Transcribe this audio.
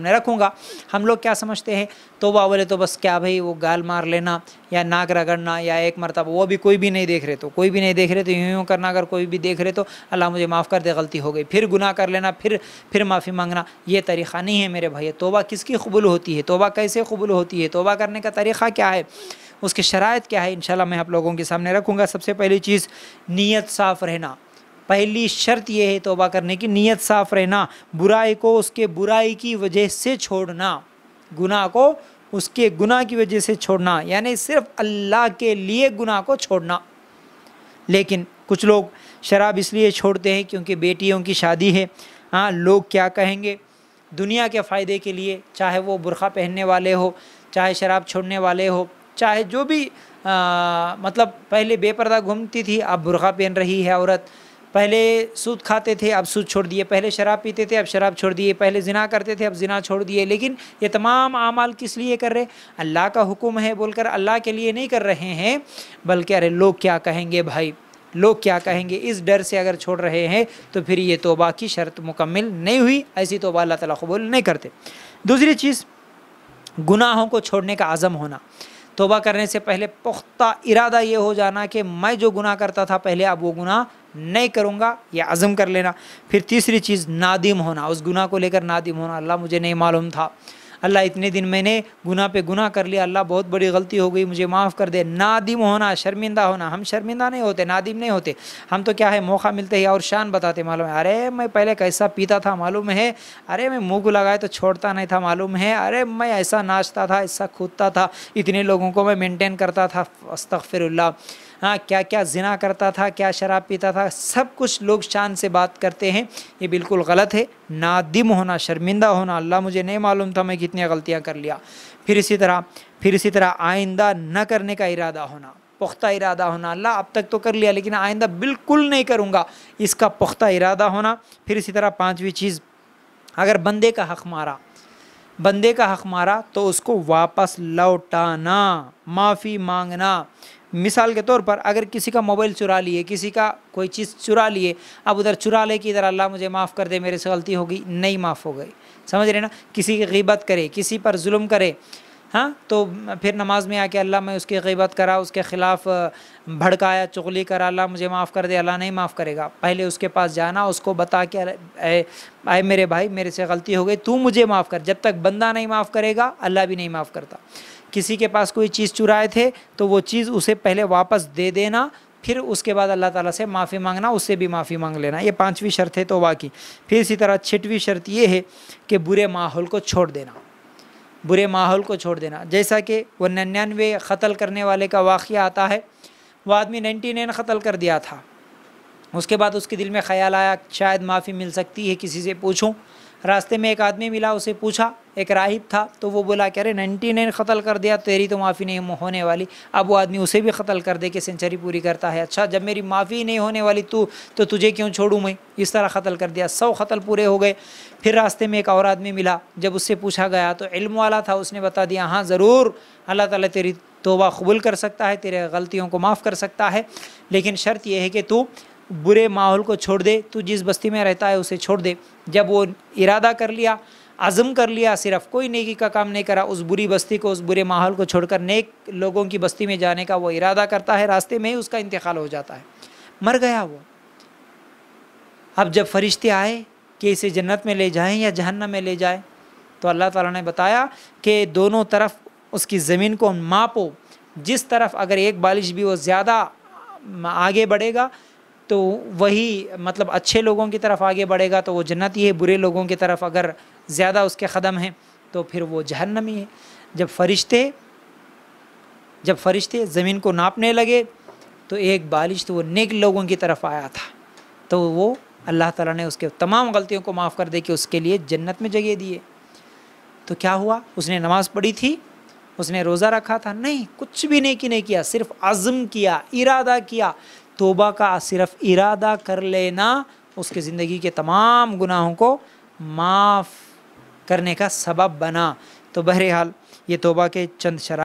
सामने रखूँगा हम लोग क्या समझते हैं तोबा बोले तो बस क्या भाई वो गाल मार लेना या नाक रगड़ना या एक मरतबा वो भी कोई भी नहीं देख रहे तो कोई भी नहीं देख रहे तो यूँ यूँ करना अगर कोई भी देख रहे तो अल्लाह मुझे माफ़ कर दे गलती हो गई फिर गुनाह कर लेना फिर फिर माफ़ी मांगना ये तरीक़ा नहीं है मेरे भाई तोबा किसकी कबूल होती है तोबा कैसे कबूल होती है तोबा करने का तरीक़ा क्या है उसकी शरात क्या है इन मैं आप लोगों के सामने रखूँगा सबसे पहली चीज़ नीयत साफ़ रहना पहली शर्त यह है तोबा करने की नीयत साफ़ रहना बुराई को उसके बुराई की वजह से छोड़ना गुनाह को उसके गुनाह की वजह से छोड़ना यानी सिर्फ अल्लाह के लिए गुनाह को छोड़ना लेकिन कुछ लोग शराब इसलिए छोड़ते हैं क्योंकि बेटियों की शादी है हाँ लोग क्या कहेंगे दुनिया के फ़ायदे के लिए चाहे वो बुरखा पहनने वाले हो चाहे शराब छोड़ने वाले हो चाहे जो भी आ, मतलब पहले बेपर्दा घूमती थी अब बुरखा पहन रही है औरत पहले सूद खाते थे अब सूद छोड़ दिए पहले शराब पीते थे अब शराब छोड़ दिए पहले जिना करते थे अब जिना छोड़ दिए लेकिन ये तमाम अमाल किस लिए कर रहे अल्लाह का हुक्म है बोलकर अल्लाह के लिए नहीं कर रहे हैं बल्कि अरे लोग क्या कहेंगे भाई लोग क्या कहेंगे इस डर से अगर छोड़ रहे हैं तो फिर ये तोबा की शर्त मुकम्मल नहीं हुई ऐसी तोबा अल्लाह तला कबूल नहीं करते दूसरी चीज़ गुनाहों को छोड़ने का आज़म होना तोबा करने से पहले पुख्ता इरादा ये हो जाना कि मैं जो गुनाह करता था पहले अब वो गुनाह नहीं करूँगा या आज़म कर लेना फिर तीसरी चीज़ नादिम होना उस गुनाह को लेकर नादिम होना अल्लाह मुझे नहीं मालूम था अल्लाह इतने दिन मैंने गुनाह पे गुनाह कर लिया अल्लाह बहुत बड़ी गलती हो गई मुझे माफ़ कर दे नादिम होना शर्मिंदा होना हम शर्मिंदा नहीं होते नादिम नहीं होते हम तो क्या है मौका मिलते ही और शान बताते मालूम है अरे मैं पहले कैसा पीता था मालूम है अरे मैं मुँह को लगाए तो छोड़ता नहीं था मालूम है अरे मैं ऐसा नाचता था ऐसा कूदता था इतने लोगों को मैं मेनटेन करता था अस्तफ़िरल्ला हाँ क्या क्या जिना करता था क्या शराब पीता था सब कुछ लोग शान से बात करते हैं ये बिल्कुल गलत है नादिम होना शर्मिंदा होना अल्लाह मुझे नहीं मालूम था मैं कितनी गलतियाँ कर लिया फिर इसी तरह फिर इसी तरह आइंदा न करने का इरादा होना पुख्ता इरादा होना अल्लाह अब तक तो कर लिया लेकिन आइंदा बिल्कुल नहीं करूँगा इसका पुख्ता इरादा होना फिर इसी तरह पाँचवीं चीज़ अगर बंदे का हक मारा बंदे का हक मारा तो उसको वापस लौटाना माफ़ी मांगना मिसाल के तौर पर अगर किसी का मोबाइल चुरा लिए किसी का कोई चीज़ चुरा लिए अब उधर चुरा ले कि इधर अल्लाह मुझे माफ़ कर दे मेरे से गलती होगी नहीं माफ़ हो गई समझ रहे ना किसी की गिबत करे किसी पर जुल्म करे हाँ तो फिर नमाज में आके अल्लाह मैं उसकी गिबत करा उसके ख़िलाफ़ भड़काया चुगली करा अल्लाह मुझे माफ़ कर दे अल्लाह नहीं माफ़ करेगा पहले उसके पास जाना उसको बता के आए मेरे भाई मेरे से गलती हो गई तू मुझे माफ़ कर जब तक बंदा नहीं माफ़ करेगा अल्लाह भी नहीं माफ़ करता किसी के पास कोई चीज़ चुराए थे तो वो चीज़ उसे पहले वापस दे देना फिर उसके बाद अल्लाह ताला से माफ़ी मांगना उससे भी माफ़ी मांग लेना ये पांचवी शर्त है तोबा की फिर इसी तरह छठवीं शर्त ये है कि बुरे माहौल को छोड़ देना बुरे माहौल को छोड़ देना जैसा कि वो नन्यानवे कतल करने वाले का वाक़ आता है वह आदमी नाइन्टी नाइन कतल कर दिया था उसके बाद उसके दिल में ख्याल आया शायद माफ़ी मिल सकती है किसी से पूछूँ रास्ते में एक आदमी मिला उसे पूछा एक राहिब था तो वो बोला कह रहे नाइन्टी नाइन कतल कर दिया तेरी तो माफ़ी नहीं होने वाली अब वो आदमी उसे भी कतल कर दे कि सेंचुरी पूरी करता है अच्छा जब मेरी माफ़ी नहीं होने वाली तू तो तुझे क्यों छोड़ूँ मैं इस तरह कतल कर दिया सौ कतल पूरे हो गए फिर रास्ते में एक और आदमी मिला जब उससे पूछा गया तो इल्म वाला था उसने बता दिया हाँ ज़रूर अल्लाह ताली तेरी तोबा कबूल कर सकता है तेरे गलतियों को माफ़ कर सकता है लेकिन शर्त यह है कि तू बुरे माहौल को छोड़ दे तू जिस बस्ती में रहता है उसे छोड़ दे जब वो इरादा कर लिया आज़म कर लिया सिर्फ कोई नेकी का काम नहीं करा उस बुरी बस्ती को उस बुरे माहौल को छोड़कर नेक लोगों की बस्ती में जाने का वो इरादा करता है रास्ते में ही उसका इंतकाल हो जाता है मर गया वो अब जब फरिश्ते आए कि इसे जन्नत में ले जाएं या जहन्नम में ले जाएं तो अल्लाह ताला ने बताया कि दोनों तरफ उसकी ज़मीन को मापो जिस तरफ अगर एक बालिश भी वो ज़्यादा आगे बढ़ेगा तो वही मतलब अच्छे लोगों की तरफ आगे बढ़ेगा तो वो जन्नती है बुरे लोगों की तरफ अगर ज़्यादा उसके ख़दम हैं तो फिर वो जहन्नमी है जब फरिश्ते जब फरिश्ते ज़मीन को नापने लगे तो एक बालिश तो वो नेक लोगों की तरफ आया था तो वो अल्लाह ताला ने उसके तमाम गलतियों को माफ़ कर दे के उसके लिए जन्नत में जगह दिए तो क्या हुआ उसने नमाज़ पढ़ी थी उसने रोज़ा रखा था नहीं कुछ भी कि नहीं किया सिर्फ आज़म किया इरादा किया तोबा का सिर्फ इरादा कर लेना उसके ज़िंदगी के तमाम गुनाहों को माफ़ करने का सबब बना तो बहरहाल ये तोबा के चंद शरा